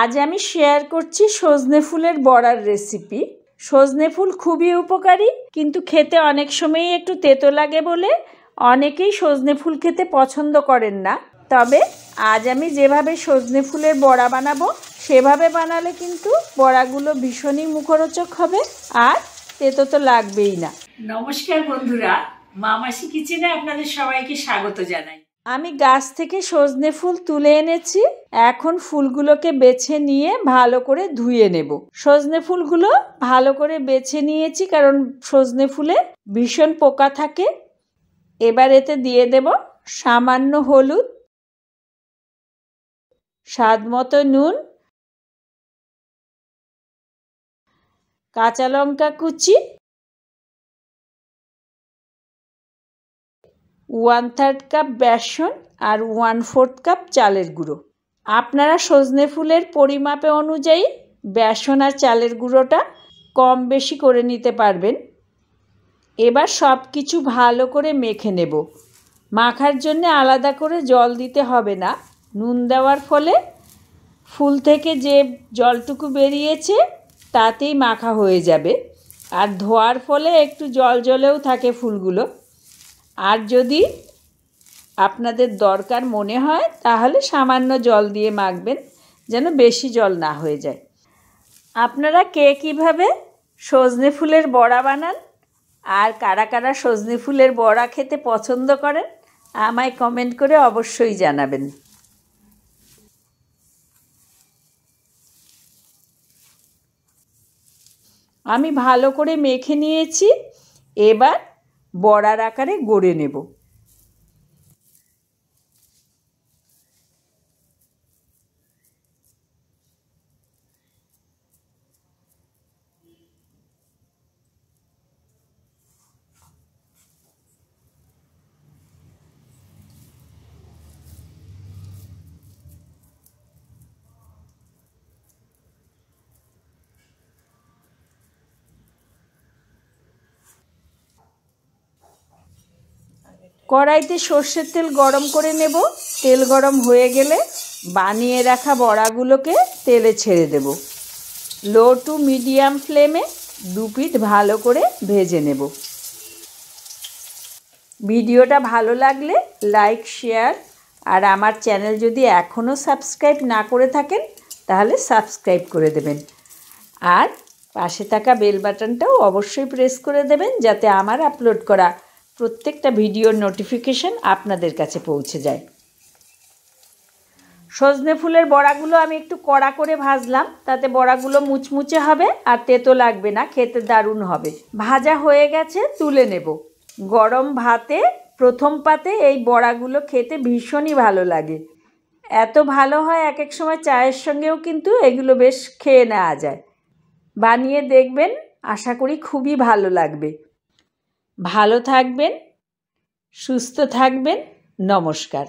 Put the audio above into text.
আজ আমি শেয়ার করছি সজনে ফুলের বড়ার রেসিপি সজনে ফুল খুবই উপকারী কিন্তু খেতে অনেক সময়ই একটু তেতো লাগে বলে অনেকেই সজনে ফুল খেতে পছন্দ করেন না তবে আজ আমি যেভাবে সজনে ফুলের বড়া বানাবো সেভাবে বানালে কিন্তু বড়াগুলো ভীষণই মুখরোচক হবে আর তেতো তো লাগবেই না নমস্কার বন্ধুরা মামাসি কিচেনে আপনাদের সবাইকে স্বাগত জানাই আমি গাছ থেকে সজনে ফুল তুলে এনেছি এখন ফুলগুলোকে বেছে নিয়ে ভালো করে ধুয়ে নেব সজনে ফুলগুলো ভালো করে বেছে নিয়েছি কারণ সজনে ফুলে ভীষণ পোকা থাকে এবার এতে দিয়ে দেব সামান্য হলুদ স্বাদ মতো নুন কাঁচা লঙ্কা কুচি ওয়ান থার্ড কাপ বেসন আর ওয়ান ফোর্থ কাপ চালের গুঁড়ো আপনারা সজনে ফুলের পরিমাপে অনুযায়ী বেসন আর চালের গুঁড়োটা কম বেশি করে নিতে পারবেন এবার সব কিছু ভালো করে মেখে নেব মাখার জন্য আলাদা করে জল দিতে হবে না নুন দেওয়ার ফলে ফুল থেকে যে জলটুকু বেরিয়েছে তাতেই মাখা হয়ে যাবে আর ধোয়ার ফলে একটু জল জলেও থাকে ফুলগুলো আর যদি আপনাদের দরকার মনে হয় তাহলে সামান্য জল দিয়ে মাখবেন যেন বেশি জল না হয়ে যায় আপনারা কে কীভাবে সজনে ফুলের বড়া বানান আর কারা কারা সজনে ফুলের বড়া খেতে পছন্দ করেন আমায় কমেন্ট করে অবশ্যই জানাবেন আমি ভালো করে মেখে নিয়েছি এবার বড়ার আকারে গড়ে নেব কড়াইতে সর্ষের তেল গরম করে নেব তেল গরম হয়ে গেলে বানিয়ে রাখা বড়াগুলোকে তেলে ছেড়ে দেব লো টু মিডিয়াম ফ্লেমে দু পিঠ ভালো করে ভেজে নেব ভিডিওটা ভালো লাগলে লাইক শেয়ার আর আমার চ্যানেল যদি এখনও সাবস্ক্রাইব না করে থাকেন তাহলে সাবস্ক্রাইব করে দেবেন আর পাশে থাকা বেল বাটনটাও অবশ্যই প্রেস করে দেবেন যাতে আমার আপলোড করা প্রত্যেকটা ভিডিওর নোটিফিকেশন আপনাদের কাছে পৌঁছে যায় সজনে ফুলের বড়াগুলো আমি একটু কড়া করে ভাজলাম তাতে বড়াগুলো মুচমুচে হবে আর তেতো লাগবে না খেতে দারুণ হবে ভাজা হয়ে গেছে তুলে নেব গরম ভাতে প্রথম পাতে এই বড়াগুলো খেতে ভীষণই ভালো লাগে এত ভালো হয় এক এক সময় চায়ের সঙ্গেও কিন্তু এগুলো বেশ খেয়ে নেওয়া যায় বানিয়ে দেখবেন আশা করি খুবই ভালো লাগবে ভালো থাকবেন সুস্থ থাকবেন নমস্কার